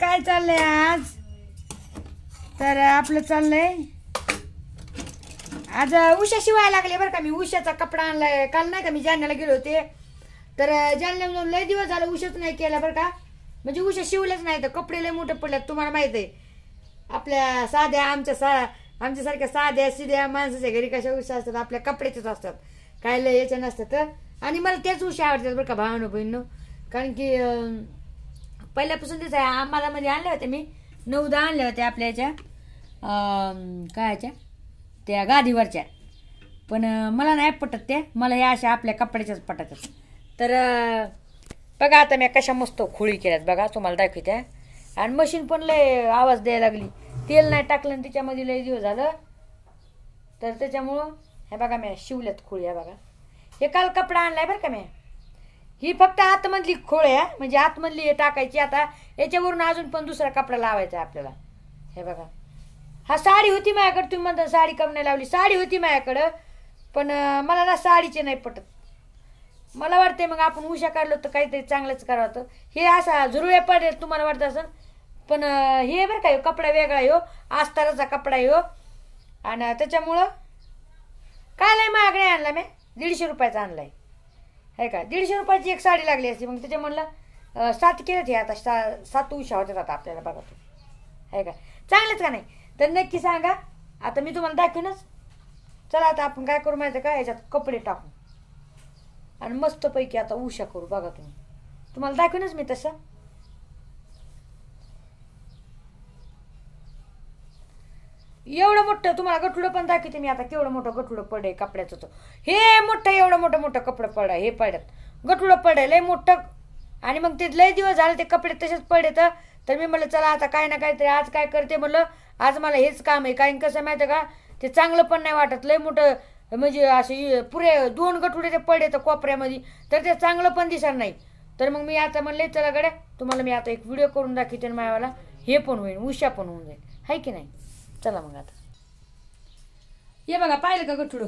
काय चाललंय आज तर आपलं चाललंय आज उषा शिवायला लागले बरं का मी उषाचा कपडा आणलाय काल नाही का मी जालन्याला गेलो होते तर जालन्या लय दिवस झालं उषाच नाही केला बरं का म्हणजे उषा शिवल्याच नाही तर कपडे लय मोठे पडले तुम्हाला माहित आहे आपल्या साध्या आमच्या सा आमच्यासारख्या साध्या सिध्या माणसाच्या घरी कशा उषा असतात आपल्या कपड्याच्याच असतात काय लय याच्या नसतात आणि मला त्याच उषा आवडतात बरं का भावानु बहिण कारण की पहिल्यापासून तिचं आहे आम्हाला मध्ये आणले होते मी नऊदा आणल्या होत्या आपल्या याच्या कायच्या त्या गादीवरच्या पण मला नाही पटत ते मला या अशा आपल्या कपड्याच्याच पटतात तर बघा आता मी कशा मस्त खोळी केल्यात बघा तुम्हाला दाखवते आणि मशीन पण लय आवाज द्यायला लागली तेल नाही टाकलं आणि त्याच्यामध्ये लय दिवस झालं तर त्याच्यामुळं हे बघा मी शिवल्यात खोळी ह्या बघा हे काल कपडा आणलाय बरं का मी ही फक्त आतमधली खोळ आहे म्हणजे आतमधली हे टाकायची आता याच्यावरून अजून पण दुसरा कपडा लावायचा आहे आपल्याला हे बघा हा साडी होती माझ्याकडे तुम्ही म्हणता साडी कम नाही लावली साडी होती माझ्याकडं पण मला ना साडीचे नाही पटत मला वाटते मग आपण उशा काढलो तर काहीतरी चांगलंच करावं तर हे असा झुरुळ्या पडेल तुम्हाला वाटत असं पण हे बरं काय कपडा वेगळा हो आस्ताराचा कपडा हो आणि त्याच्यामुळं काय नाही माझ्याकडे आणला मी दीडशे रुपयाचा आणला आहे आहे का दीडशे रुपयाची एक साडी लागली असती मग त्याच्या म्हणलं सात केलं ते आता सा सात उशा होतात आता आपल्याला बघा तुम्ही आहे का चांगलंच का नाही तर नक्की सांगा आता मी तुम्हाला दाखवूनच चला आता आपण काय करू माहिती का याच्यात कपडे टाकू आणि मस्तपैकी आता उशा करू बघा तुम्ही तुम्हाला दाखवूनच मी तसं एवढं मोठं तुम्हाला गठुडं पण दाखवते मी आता केवढं मोठं गठुडं पडे कपड्याचं तो हे मोठं एवढं मोठं मोठं कपडं पडा हे पडत गठुडं पडे लय मोठं आणि मग ते लय दिवस झाले ते कपडे तसेच पडे तर मी म्हटलं चला आता काय ना तरी आज काय करते म्हटलं आज मला हेच काम आहे कारण कसं माहिती का ते चांगलं पण नाही वाटत लय मोठं म्हणजे असे पुरे दोन गठुडे ते पडे तर कोपऱ्यामध्ये तर ते चांगलं पण दिसणार नाही तर मग मी आता म्हणले चला गड्या तुम्हाला मी आता एक व्हिडिओ करून दाखवते माझ्यावाला हे पण होईल उशा पण होऊन जाईल आहे की नाही चला मग आता हे बघा पाहिलं का गठुड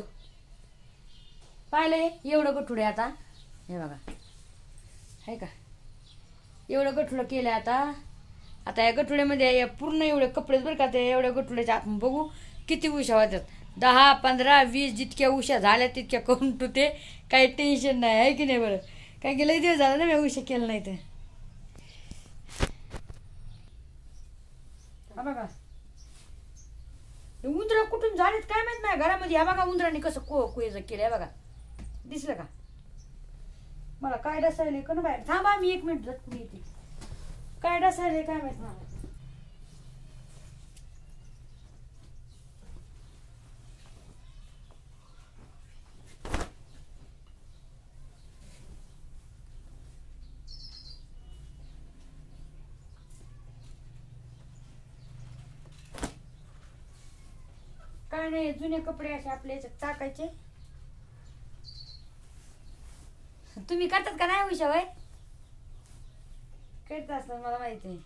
पाहिलं एवढं गठुडे आता हे बघा आहे का एवढं गठुडं केलं आता आता या गठुड्यामध्ये पूर्ण एवढे कपडेच बरं का ते एवढ्या गठुड्याच्या आपण बघू किती उशा होतात दहा पंधरा वीस जितक्या उशा झाल्या तितक्या करून ते काही टेन्शन नाही आहे की नाही बरं काय गेलं दिवस झालं ना मी उशा केलं नाही ते बघा उंदरा कुठून झालेत काय माहित नाही घरामध्ये या बघा उंदराने कसं को कुयज केलं बघा दिसलं का मला काय डसायले कोण बाहेर थांबा मी एक मिनिट जात येते काय डसायले काय माहित मला काय नाही जुने कपडे असे आपले टाकायचे तुम्ही करतात का नाही उशा वय करत असतात मला माहिती आहे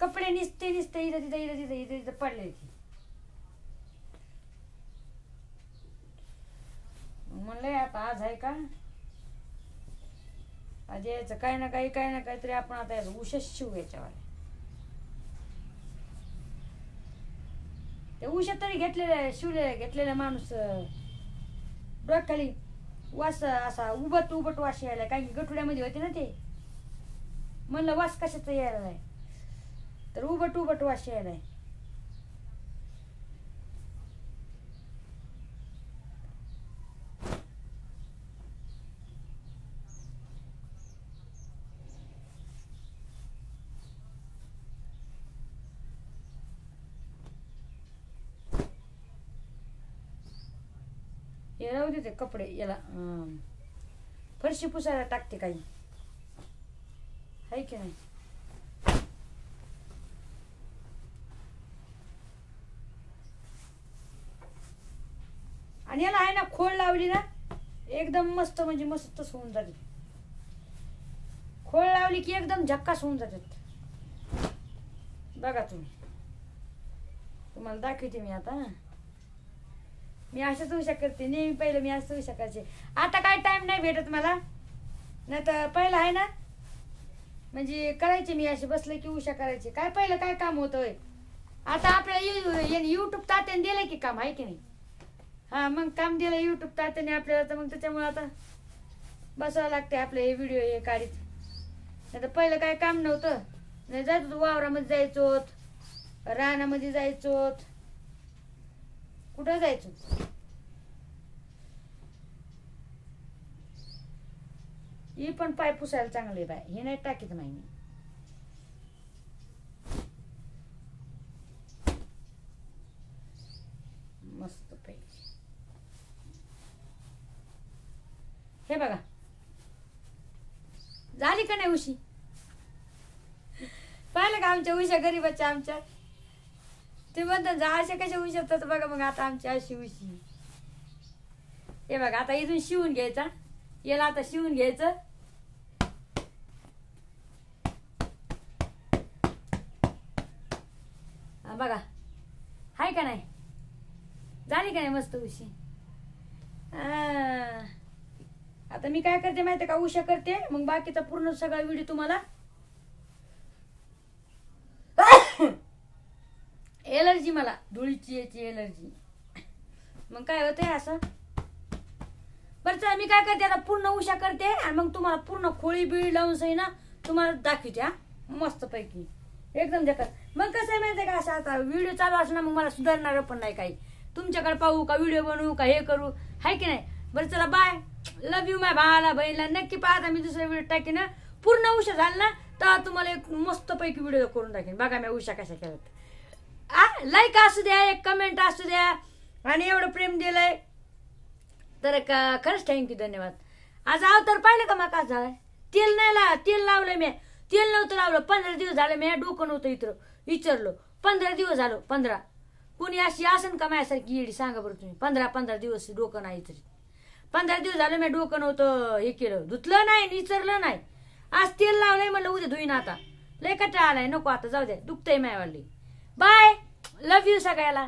कपडे निसते निसते इथं तिथं इथं तिथं इथं तिथं पडले ते म्हणलंय आता आज आहे का आज यायचं काय ना काही काय ना काहीतरी आपण आता यायचं उशा शिव याच्यावर ते उशा तरी घेतलेले शिवले घेतलेले माणूस खाली वास असा उबट उबट वास यायला काही गठुड्यामध्ये होते ना ते म्हणलं वास कशाचा यायला तर उबट उबट वास यायला ते देते कपडे याला फरशी पुसायला टाकते काही आहे की नाही आणि याला आहे ना खोड लावली ना एकदम मस्त म्हणजे मस्तच होऊन जाते खोळ लावली की एकदम झक्कास होऊन जातात बघा तुम्ही तुम्हाला दाखवते मी आता मी असंच होऊ करते नेहमी पहिलं मी असं होऊ शकायचे आता काय टाइम नाही भेटत मला नाही तर पहिलं आहे ना म्हणजे करायचे मी असे बसले की उशा करायचे काय पहिलं काय काम होतंय आता आपल्या युट्यूब तात्याने दिलं की काम आहे की नाही हां मग काम दिलं युट्यूब तात्याने आपल्याला तर मग त्याच्यामुळे आता बसावं लागते आपलं हे व्हिडिओ हे काढीत नाही तर पहिलं काय काम नव्हतं नाही जात वावरामध्ये जायचो रानामध्ये जायचो कुठं जायचं ही पण पाय पुसायला चांगले बाय हे नाही टाकीत नाही मी मस्त पाय हे बघा झाली का नाही उशी पाहिलं का आमच्या उशा गरीबाच्या आमच्या ते म्हणतात अशा कशा होऊ शकतात बघा मग आता आमची अशी उशी हे बघा आता इथून शिवून घ्यायचा याला आता शिवून घ्यायचं बघा हाय का नाही झाली का नाही मस्त उशी आता मी काय करते माहिती का उशा करते मग बाकीचा पूर्ण सगळा व्हिडिओ तुम्हाला एलर्जी मला धुळीची याची एलर्जी मग काय आहे असं बरं चला मी काय करते आता पूर्ण उषा करते आणि मग तुम्हाला पूर्ण खोळी बिळी लावून सही ना तुम्हाला दाखवते हा मस्तपैकी एकदम धक्का मग कसं आहे माहिती का असं आता व्हिडिओ चालू असणार मग मला सुधारणार पण नाही काही तुमच्याकडे पाहू का व्हिडिओ बनवू का हे करू हाय की नाही बरं चला बाय लव यू माय भावाला बहिणीला नक्की पाहता मी दुसरा व्हिडिओ टाकेन पूर्ण उषा झाला ना तर तुम्हाला एक मस्तपैकी व्हिडिओ करून टाकेन बघा मी उषा कशा केलं आ लाईक असू द्या एक कमेंट असू द्या आणि एवढं प्रेम दिलंय तर का खरंच थँक्यू धन्यवाद आज तर पाहिलं का मग आज झालाय तेल नाही ला तेल लावलंय मी तेल नव्हतं लावलं पंधरा दिवस झालं मी डोकं नव्हतं इतर विचारलो पंधरा दिवस झालो पंधरा कोणी अशी असन का माझ्यासारखी येडी सांगा बरं तुम्ही पंधरा पंधरा दिवस डोकं नाही तरी पंधरा दिवस झालं मी डोकं नव्हतं हे केलं धुतलं नाही विचारलं नाही आज तेल लावलंय म्हणलं उद्या धुईन आता लय कटा आलाय नको आता जाऊ द्या दुखतंय वाढली बाय लव यु सगळ्याला